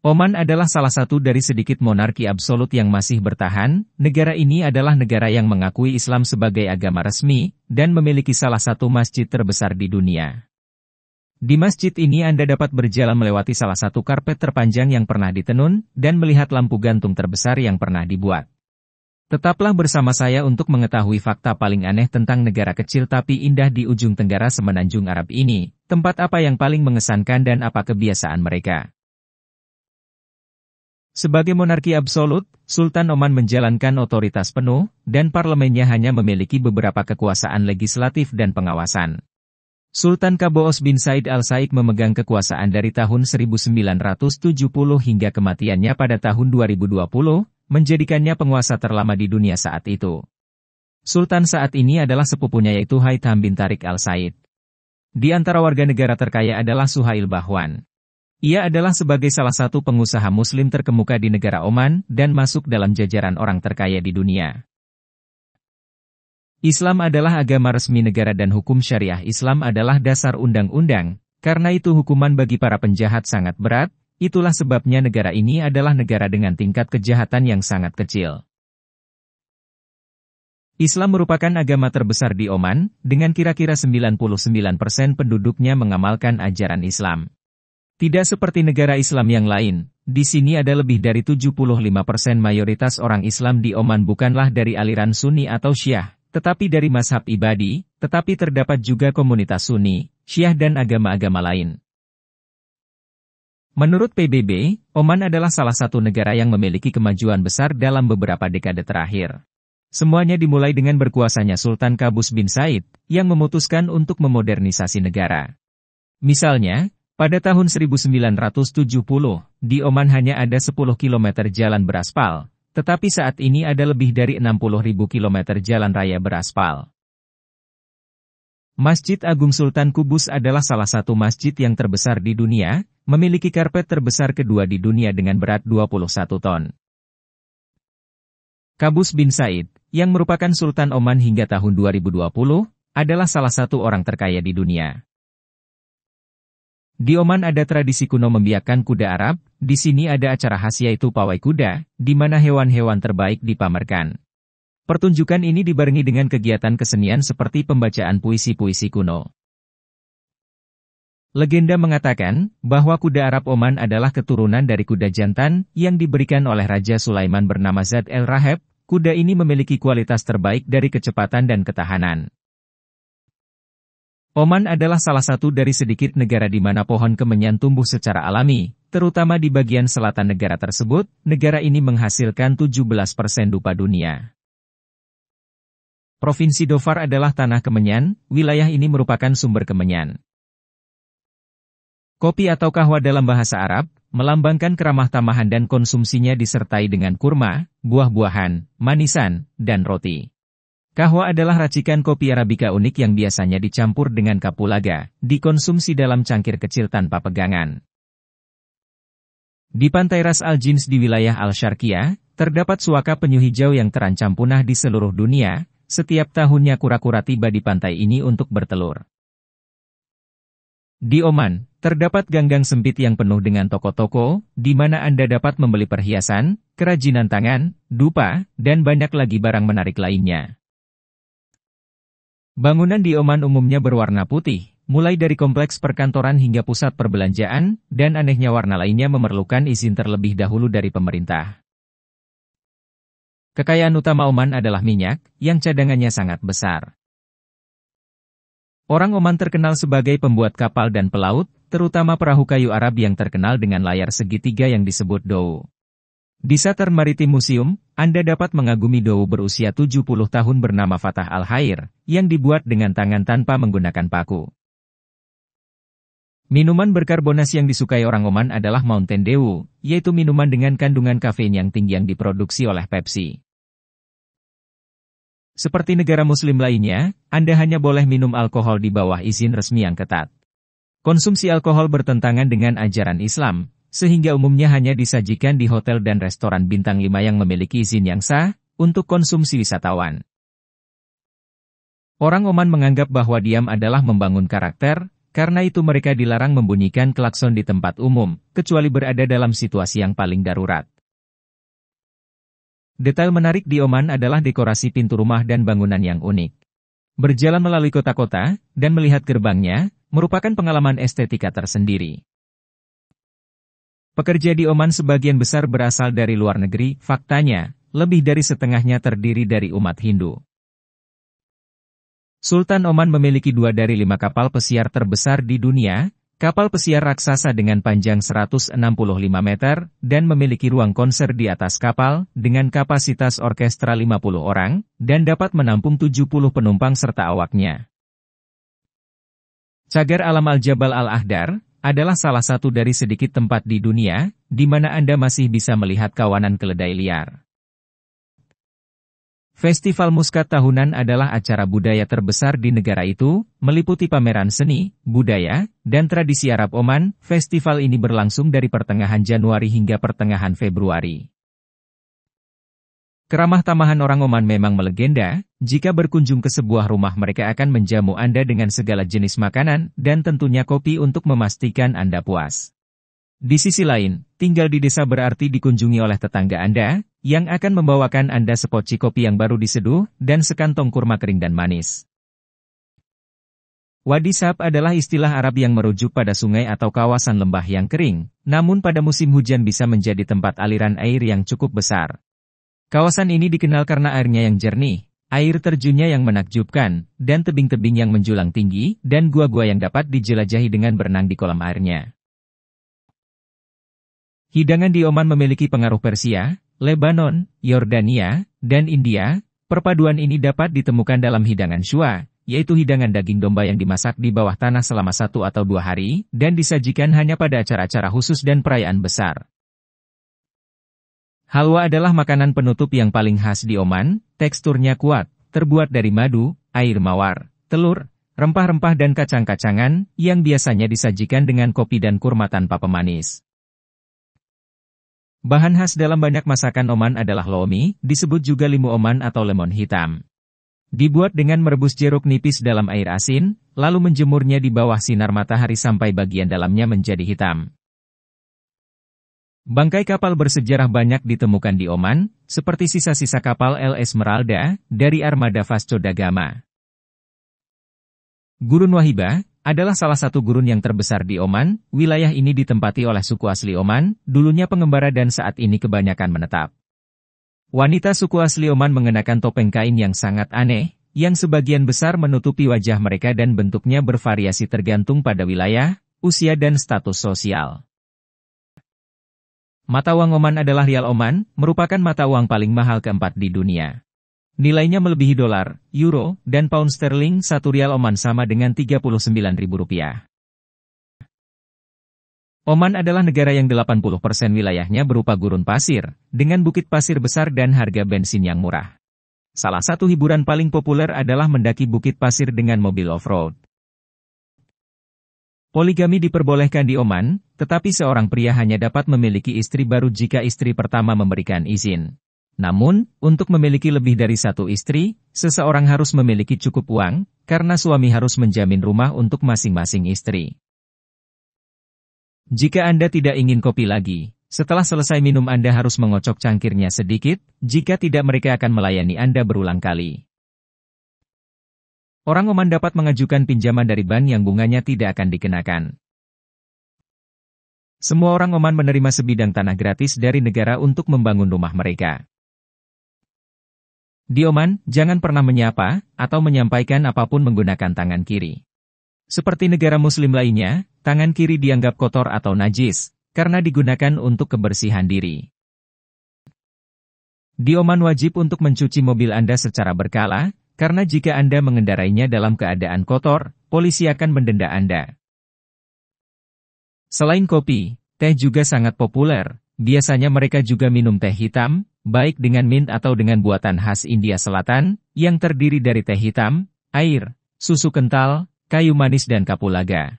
Oman adalah salah satu dari sedikit monarki absolut yang masih bertahan, negara ini adalah negara yang mengakui Islam sebagai agama resmi, dan memiliki salah satu masjid terbesar di dunia. Di masjid ini Anda dapat berjalan melewati salah satu karpet terpanjang yang pernah ditenun, dan melihat lampu gantung terbesar yang pernah dibuat. Tetaplah bersama saya untuk mengetahui fakta paling aneh tentang negara kecil tapi indah di ujung tenggara semenanjung Arab ini, tempat apa yang paling mengesankan dan apa kebiasaan mereka. Sebagai monarki absolut, Sultan Oman menjalankan otoritas penuh, dan parlemennya hanya memiliki beberapa kekuasaan legislatif dan pengawasan. Sultan Kabo'os bin Said Al Said memegang kekuasaan dari tahun 1970 hingga kematiannya pada tahun 2020, menjadikannya penguasa terlama di dunia saat itu. Sultan saat ini adalah sepupunya yaitu Haitham bin Tarik Al Said. Di antara warga negara terkaya adalah Suhail Bahwan. Ia adalah sebagai salah satu pengusaha muslim terkemuka di negara Oman dan masuk dalam jajaran orang terkaya di dunia. Islam adalah agama resmi negara dan hukum syariah Islam adalah dasar undang-undang, karena itu hukuman bagi para penjahat sangat berat, itulah sebabnya negara ini adalah negara dengan tingkat kejahatan yang sangat kecil. Islam merupakan agama terbesar di Oman, dengan kira-kira 99% penduduknya mengamalkan ajaran Islam. Tidak seperti negara Islam yang lain, di sini ada lebih dari 75% mayoritas orang Islam di Oman bukanlah dari aliran Sunni atau Syiah, tetapi dari mazhab ibadi, tetapi terdapat juga komunitas Sunni, Syiah dan agama-agama lain. Menurut PBB, Oman adalah salah satu negara yang memiliki kemajuan besar dalam beberapa dekade terakhir. Semuanya dimulai dengan berkuasanya Sultan Kabus bin Said, yang memutuskan untuk memodernisasi negara. Misalnya, pada tahun 1970, di Oman hanya ada 10 km jalan beraspal, tetapi saat ini ada lebih dari 60.000 km jalan raya beraspal. Masjid Agung Sultan Kubus adalah salah satu masjid yang terbesar di dunia, memiliki karpet terbesar kedua di dunia dengan berat 21 ton. Kabus bin Said, yang merupakan Sultan Oman hingga tahun 2020, adalah salah satu orang terkaya di dunia. Di Oman ada tradisi kuno membiakkan kuda Arab, di sini ada acara khas yaitu pawai kuda, di mana hewan-hewan terbaik dipamerkan. Pertunjukan ini dibarengi dengan kegiatan kesenian seperti pembacaan puisi-puisi kuno. Legenda mengatakan bahwa kuda Arab Oman adalah keturunan dari kuda jantan yang diberikan oleh Raja Sulaiman bernama Zed El Raheb. Kuda ini memiliki kualitas terbaik dari kecepatan dan ketahanan. Oman adalah salah satu dari sedikit negara di mana pohon kemenyan tumbuh secara alami, terutama di bagian selatan negara tersebut, negara ini menghasilkan 17% dupa dunia. Provinsi Dofar adalah tanah kemenyan, wilayah ini merupakan sumber kemenyan. Kopi atau kahwa dalam bahasa Arab, melambangkan keramah tamahan dan konsumsinya disertai dengan kurma, buah-buahan, manisan, dan roti. Kahwa adalah racikan kopi Arabica unik yang biasanya dicampur dengan kapulaga, dikonsumsi dalam cangkir kecil tanpa pegangan. Di pantai Ras Al Jins di wilayah Al Sharkia, terdapat suaka penyu hijau yang terancam punah di seluruh dunia, setiap tahunnya kura-kura tiba di pantai ini untuk bertelur. Di Oman, terdapat ganggang sempit yang penuh dengan toko-toko, di mana Anda dapat membeli perhiasan, kerajinan tangan, dupa, dan banyak lagi barang menarik lainnya. Bangunan di Oman umumnya berwarna putih, mulai dari kompleks perkantoran hingga pusat perbelanjaan, dan anehnya warna lainnya memerlukan izin terlebih dahulu dari pemerintah. Kekayaan utama Oman adalah minyak, yang cadangannya sangat besar. Orang Oman terkenal sebagai pembuat kapal dan pelaut, terutama perahu kayu Arab yang terkenal dengan layar segitiga yang disebut dou. Di Satar Maritim Museum, Anda dapat mengagumi dou berusia 70 tahun bernama Fatah Al-Hair, yang dibuat dengan tangan tanpa menggunakan paku. Minuman berkarbonasi yang disukai orang Oman adalah Mountain Dew, yaitu minuman dengan kandungan kafein yang tinggi yang diproduksi oleh Pepsi. Seperti negara muslim lainnya, Anda hanya boleh minum alkohol di bawah izin resmi yang ketat. Konsumsi alkohol bertentangan dengan ajaran Islam, sehingga umumnya hanya disajikan di hotel dan restoran bintang lima yang memiliki izin yang sah untuk konsumsi wisatawan. Orang Oman menganggap bahwa diam adalah membangun karakter, karena itu mereka dilarang membunyikan klakson di tempat umum, kecuali berada dalam situasi yang paling darurat. Detail menarik di Oman adalah dekorasi pintu rumah dan bangunan yang unik. Berjalan melalui kota-kota, dan melihat gerbangnya, merupakan pengalaman estetika tersendiri. Pekerja di Oman sebagian besar berasal dari luar negeri, faktanya, lebih dari setengahnya terdiri dari umat Hindu. Sultan Oman memiliki dua dari lima kapal pesiar terbesar di dunia, kapal pesiar raksasa dengan panjang 165 meter, dan memiliki ruang konser di atas kapal, dengan kapasitas orkestra 50 orang, dan dapat menampung 70 penumpang serta awaknya. Cagar Alam Al-Jabal Al-Ahdar, adalah salah satu dari sedikit tempat di dunia di mana Anda masih bisa melihat kawanan keledai liar. Festival Muskat Tahunan adalah acara budaya terbesar di negara itu, meliputi pameran seni, budaya, dan tradisi Arab Oman. Festival ini berlangsung dari pertengahan Januari hingga pertengahan Februari. Keramah tamahan orang Oman memang melegenda, jika berkunjung ke sebuah rumah mereka akan menjamu Anda dengan segala jenis makanan dan tentunya kopi untuk memastikan Anda puas. Di sisi lain, tinggal di desa berarti dikunjungi oleh tetangga Anda, yang akan membawakan Anda sepoci kopi yang baru diseduh dan sekantong kurma kering dan manis. Wadi sab adalah istilah Arab yang merujuk pada sungai atau kawasan lembah yang kering, namun pada musim hujan bisa menjadi tempat aliran air yang cukup besar. Kawasan ini dikenal karena airnya yang jernih, air terjunnya yang menakjubkan, dan tebing-tebing yang menjulang tinggi, dan gua-gua yang dapat dijelajahi dengan berenang di kolam airnya. Hidangan di Oman memiliki pengaruh Persia, Lebanon, Yordania, dan India. Perpaduan ini dapat ditemukan dalam hidangan shua, yaitu hidangan daging domba yang dimasak di bawah tanah selama satu atau dua hari, dan disajikan hanya pada acara-acara khusus dan perayaan besar. Halwa adalah makanan penutup yang paling khas di Oman, teksturnya kuat, terbuat dari madu, air mawar, telur, rempah-rempah dan kacang-kacangan, yang biasanya disajikan dengan kopi dan kurma tanpa pemanis. Bahan khas dalam banyak masakan Oman adalah lomi, disebut juga limu Oman atau lemon hitam. Dibuat dengan merebus jeruk nipis dalam air asin, lalu menjemurnya di bawah sinar matahari sampai bagian dalamnya menjadi hitam. Bangkai kapal bersejarah banyak ditemukan di Oman, seperti sisa-sisa kapal El Esmeralda dari armada Vasco da Gama. Gurun Wahiba adalah salah satu gurun yang terbesar di Oman. Wilayah ini ditempati oleh suku asli Oman, dulunya pengembara dan saat ini kebanyakan menetap. Wanita suku asli Oman mengenakan topeng kain yang sangat aneh, yang sebagian besar menutupi wajah mereka dan bentuknya bervariasi tergantung pada wilayah, usia dan status sosial. Mata uang Oman adalah rial Oman, merupakan mata uang paling mahal keempat di dunia. Nilainya melebihi dolar, euro, dan pound sterling satu rial Oman sama dengan Rp39.000. Oman adalah negara yang 80% wilayahnya berupa gurun pasir, dengan bukit pasir besar dan harga bensin yang murah. Salah satu hiburan paling populer adalah mendaki bukit pasir dengan mobil off-road. Poligami diperbolehkan di Oman, tetapi seorang pria hanya dapat memiliki istri baru jika istri pertama memberikan izin. Namun, untuk memiliki lebih dari satu istri, seseorang harus memiliki cukup uang, karena suami harus menjamin rumah untuk masing-masing istri. Jika Anda tidak ingin kopi lagi, setelah selesai minum Anda harus mengocok cangkirnya sedikit, jika tidak mereka akan melayani Anda berulang kali. Orang Oman dapat mengajukan pinjaman dari bank yang bunganya tidak akan dikenakan. Semua orang Oman menerima sebidang tanah gratis dari negara untuk membangun rumah mereka. Di Oman, jangan pernah menyapa atau menyampaikan apapun menggunakan tangan kiri. Seperti negara muslim lainnya, tangan kiri dianggap kotor atau najis, karena digunakan untuk kebersihan diri. Di Oman wajib untuk mencuci mobil Anda secara berkala, karena jika Anda mengendarainya dalam keadaan kotor, polisi akan mendenda Anda. Selain kopi, teh juga sangat populer. Biasanya mereka juga minum teh hitam, baik dengan mint atau dengan buatan khas India Selatan, yang terdiri dari teh hitam, air, susu kental, kayu manis dan kapulaga.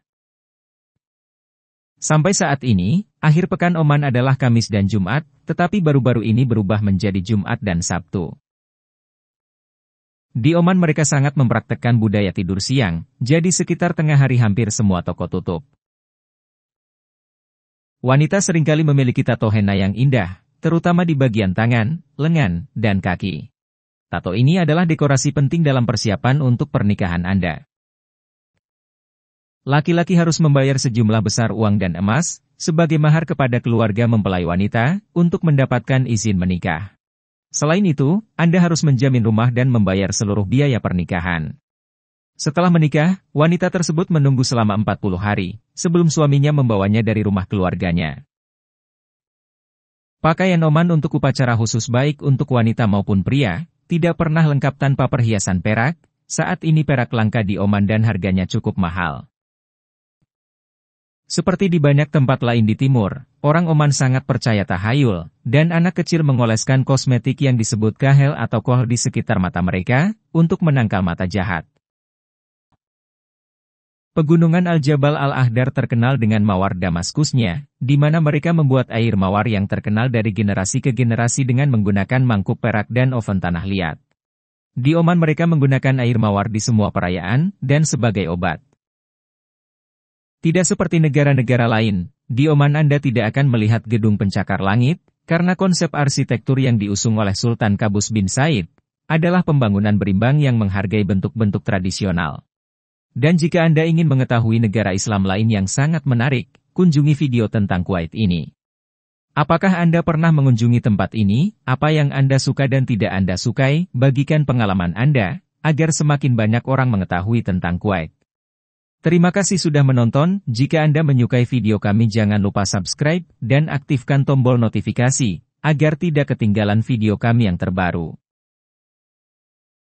Sampai saat ini, akhir pekan Oman adalah Kamis dan Jumat, tetapi baru-baru ini berubah menjadi Jumat dan Sabtu. Di Oman mereka sangat mempraktekkan budaya tidur siang, jadi sekitar tengah hari hampir semua toko tutup. Wanita seringkali memiliki tato henna yang indah, terutama di bagian tangan, lengan, dan kaki. Tato ini adalah dekorasi penting dalam persiapan untuk pernikahan Anda. Laki-laki harus membayar sejumlah besar uang dan emas, sebagai mahar kepada keluarga mempelai wanita, untuk mendapatkan izin menikah. Selain itu, Anda harus menjamin rumah dan membayar seluruh biaya pernikahan. Setelah menikah, wanita tersebut menunggu selama 40 hari, sebelum suaminya membawanya dari rumah keluarganya. Pakaian Oman untuk upacara khusus baik untuk wanita maupun pria, tidak pernah lengkap tanpa perhiasan perak, saat ini perak langka di Oman dan harganya cukup mahal. Seperti di banyak tempat lain di timur, Orang Oman sangat percaya tahayul, dan anak kecil mengoleskan kosmetik yang disebut kahel atau kohl di sekitar mata mereka, untuk menangkal mata jahat. Pegunungan Al-Jabal Al-Ahdar terkenal dengan mawar Damaskusnya, di mana mereka membuat air mawar yang terkenal dari generasi ke generasi dengan menggunakan mangkuk perak dan oven tanah liat. Di Oman mereka menggunakan air mawar di semua perayaan, dan sebagai obat. Tidak seperti negara-negara lain, di Oman Anda tidak akan melihat gedung pencakar langit, karena konsep arsitektur yang diusung oleh Sultan Kabus bin Said adalah pembangunan berimbang yang menghargai bentuk-bentuk tradisional. Dan jika Anda ingin mengetahui negara Islam lain yang sangat menarik, kunjungi video tentang Kuwait ini. Apakah Anda pernah mengunjungi tempat ini? Apa yang Anda suka dan tidak Anda sukai? Bagikan pengalaman Anda, agar semakin banyak orang mengetahui tentang Kuwait. Terima kasih sudah menonton, jika Anda menyukai video kami jangan lupa subscribe, dan aktifkan tombol notifikasi, agar tidak ketinggalan video kami yang terbaru.